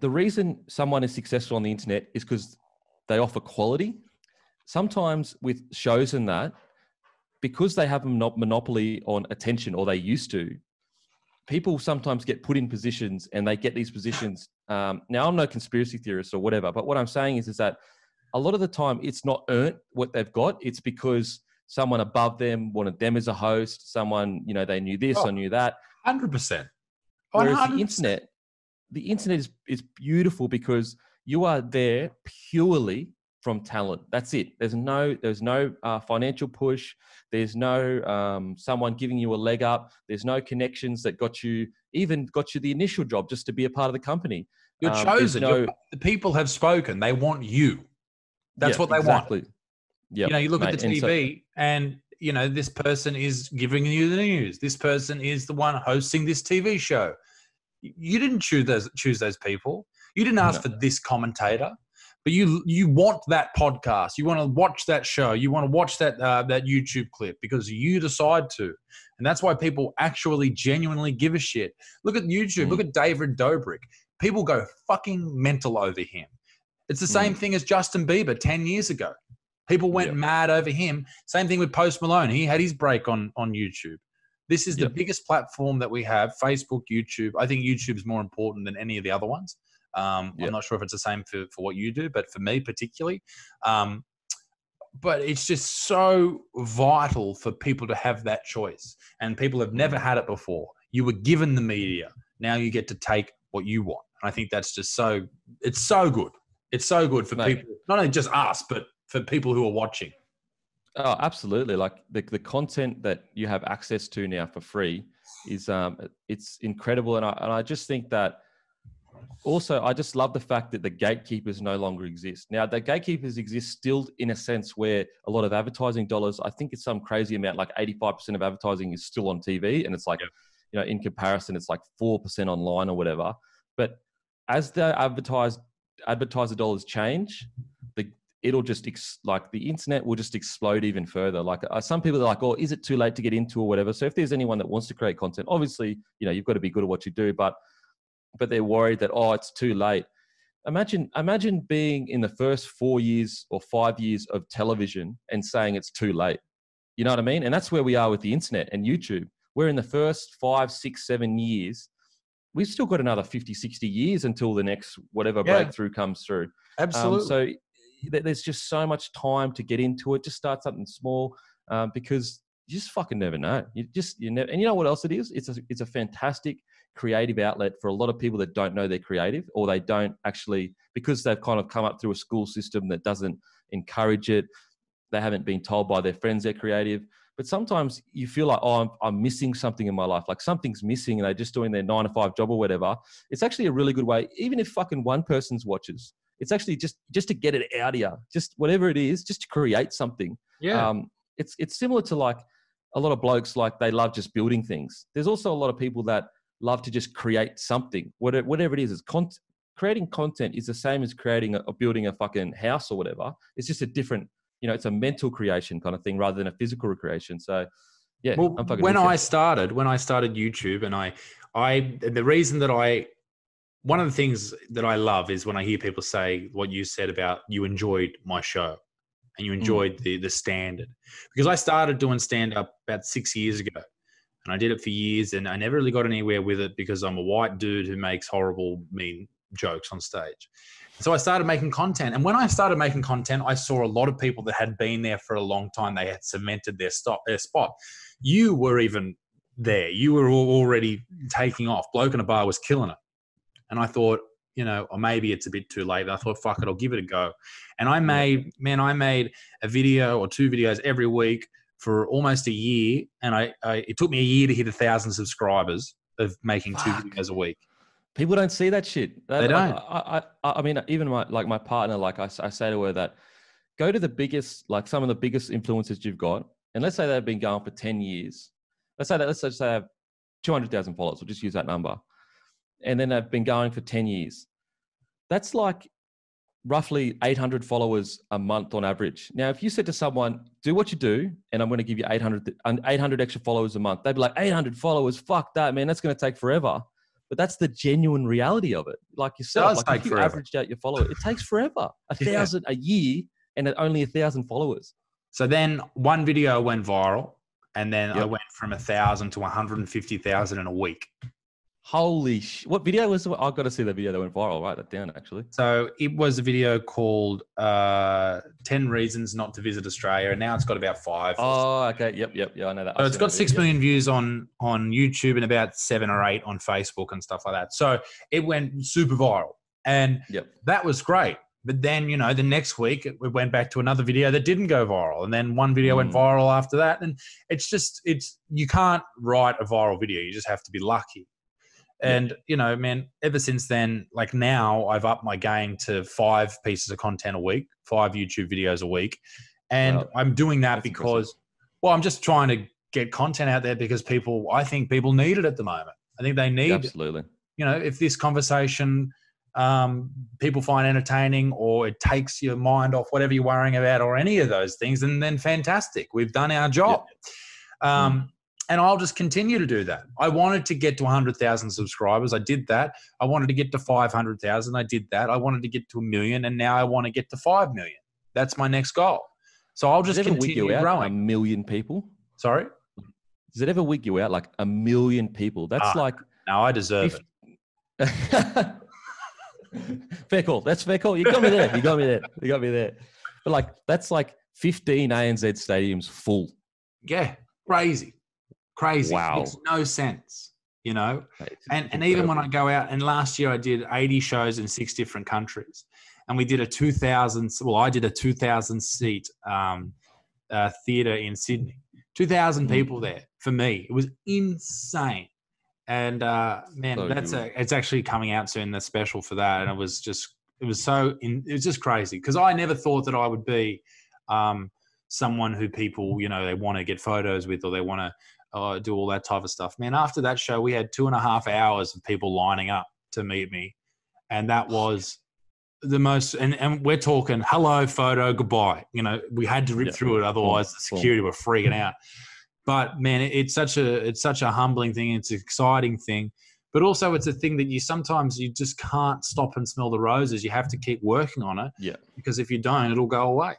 the reason someone is successful on the internet is because they offer quality. Sometimes with shows and that, because they have a monopoly on attention, or they used to, people sometimes get put in positions and they get these positions. Um, now, I'm no conspiracy theorist or whatever, but what I'm saying is, is that a lot of the time it's not earned what they've got. It's because someone above them wanted them as a host. Someone, you know, they knew this oh, or knew that. 100%. 100%. Whereas the internet, the internet is, is beautiful because you are there purely from talent. That's it. There's no there's no uh, financial push. There's no um, someone giving you a leg up. There's no connections that got you even got you the initial job just to be a part of the company. You're um, chosen. No, You're, the people have spoken. They want you. That's yeah, what they exactly. want. Yeah. You know, you look mate, at the TV and, so, and you know this person is giving you the news. This person is the one hosting this TV show you didn't choose those choose those people. You didn't ask no. for this commentator, but you you want that podcast. You want to watch that show. You want to watch that uh, that YouTube clip because you decide to, and that's why people actually genuinely give a shit. Look at YouTube. Mm. Look at David Dobrik. People go fucking mental over him. It's the same mm. thing as Justin Bieber ten years ago. People went yep. mad over him. Same thing with Post Malone. He had his break on on YouTube. This is yep. the biggest platform that we have Facebook, YouTube. I think YouTube is more important than any of the other ones. Um, yep. I'm not sure if it's the same for, for what you do, but for me particularly. Um, but it's just so vital for people to have that choice. And people have never had it before. You were given the media. Now you get to take what you want. And I think that's just so, it's so good. It's so good for Mate. people, not only just us, but for people who are watching. Oh, absolutely. Like the, the content that you have access to now for free is um, it's incredible. And I, and I just think that also, I just love the fact that the gatekeepers no longer exist. Now, the gatekeepers exist still in a sense where a lot of advertising dollars, I think it's some crazy amount, like 85% of advertising is still on TV. And it's like, yeah. you know, in comparison, it's like 4% online or whatever. But as the advertised advertiser dollars change, it'll just ex- like the internet will just explode even further. Like uh, some people are like, "Oh, is it too late to get into or whatever?" So if there's anyone that wants to create content, obviously you know you've got to be good at what you do, but but they're worried that oh, it's too late. Imagine imagine being in the first four years or five years of television and saying it's too late. You know what I mean? And that's where we are with the internet and YouTube. We're in the first five, six, seven years. We've still got another 50, 60 years until the next whatever yeah. breakthrough comes through. Absolutely. Um, so there's just so much time to get into it. Just start something small um, because you just fucking never know. You just you never, and you know what else it is? It's a it's a fantastic creative outlet for a lot of people that don't know they're creative or they don't actually because they've kind of come up through a school system that doesn't encourage it. They haven't been told by their friends they're creative. But sometimes you feel like, oh, I'm, I'm missing something in my life. Like something's missing and they're just doing their nine to five job or whatever. It's actually a really good way, even if fucking one person's watches. It's actually just just to get it out of you, just whatever it is, just to create something. Yeah. Um, it's it's similar to like a lot of blokes like they love just building things. There's also a lot of people that love to just create something, whatever, whatever it is. It's con- creating content is the same as creating a, building a fucking house or whatever. It's just a different you know it's a mental creation kind of thing rather than a physical recreation so yeah well, when i started when i started youtube and i i the reason that i one of the things that i love is when i hear people say what you said about you enjoyed my show and you mm. enjoyed mm. the the standard because i started doing stand up about 6 years ago and i did it for years and i never really got anywhere with it because i'm a white dude who makes horrible mean jokes on stage so I started making content. And when I started making content, I saw a lot of people that had been there for a long time. They had cemented their, stop, their spot. You were even there. You were already taking off. Bloke in a bar was killing it. And I thought, you know, or oh, maybe it's a bit too late. I thought, fuck it, I'll give it a go. And I made, man, I made a video or two videos every week for almost a year. And I, I it took me a year to hit a thousand subscribers of making fuck. two videos a week people don't see that shit. They don't. I, I, I, mean, even my like my partner, like I, I say to her that go to the biggest, like some of the biggest influencers you've got, and let's say they've been going for ten years. Let's say that let's just say I have two hundred thousand followers. We'll just use that number, and then they've been going for ten years. That's like roughly 800 followers a month on average. Now, if you said to someone, do what you do, and I'm going to give you 800, 800 extra followers a month, they'd be like, 800 followers, fuck that, man, that's going to take forever but that's the genuine reality of it. Like yourself, like if you forever. averaged out your followers, it takes forever. A yeah. thousand a year and only a thousand followers. So then one video went viral and then yep. I went from a thousand to 150,000 in a week. Holy sh! What video was? I have got to see the video that went viral. Write that down, actually. So it was a video called uh, "10 Reasons Not to Visit Australia," and now it's got about five. Oh, okay. Yep, yep, yeah. I know that. So it's got six million yep. views on on YouTube and about seven or eight on Facebook and stuff like that. So it went super viral, and yep. that was great. But then, you know, the next week we went back to another video that didn't go viral. And then one video mm. went hmm. viral after that. And it's just, it's, you can't write a viral video. You just have to be lucky. And, yeah. you know, man, ever since then, like now I've upped my game to five pieces of content a week, five YouTube videos a week. And I'm doing that because, impressive. well, I'm just trying to get content out there because people, I think people need it at the moment. I think they need, absolutely. You know, if this conversation um, people find entertaining or it takes your mind off whatever you're worrying about or any of those things, and then fantastic. We've done our job. Um, hmm and I'll just continue to do that. I wanted to get to 100,000 subscribers. I did that. I wanted to get to 500,000. I did that. I wanted to get to a million, and now I want to get to five million. That's my next goal. So I'll just continue out, growing. A million people. Sorry. Does it ever wig you out? Like a million people. That's ah, like. No, I deserve if, it. fair call. That's fair call. You got me there. You got me there. You got me there. But like, that's like 15 ANZ stadiums full. Yeah, crazy. Crazy. Wow. Makes no sense, you know? It's and, and even when I go out, and last year I did 80 shows in six different countries. And we did a 2,000, well, I did a 2,000 seat um, uh, theater in Sydney. 2,000 mm. people there for me. It was insane. And uh, man, so that's a, it's actually coming out soon, the special for that. And it was just, it was so, in, it was just crazy because I never thought that I would be um, someone who people, you know, they want to get photos with or they want to uh, do all that type of stuff. Man, after that show, we had two and a half hours of people lining up to meet me, and that oh, was the most. And, and we're talking hello, photo, goodbye. You know, we had to rip yeah. through it, otherwise the security were freaking out. But man, it's such a it's such a humbling thing. It's an exciting thing, but also it's a thing that you sometimes you just can't stop and smell the roses. You have to keep working on it. Yeah. Because if you don't, it'll go away.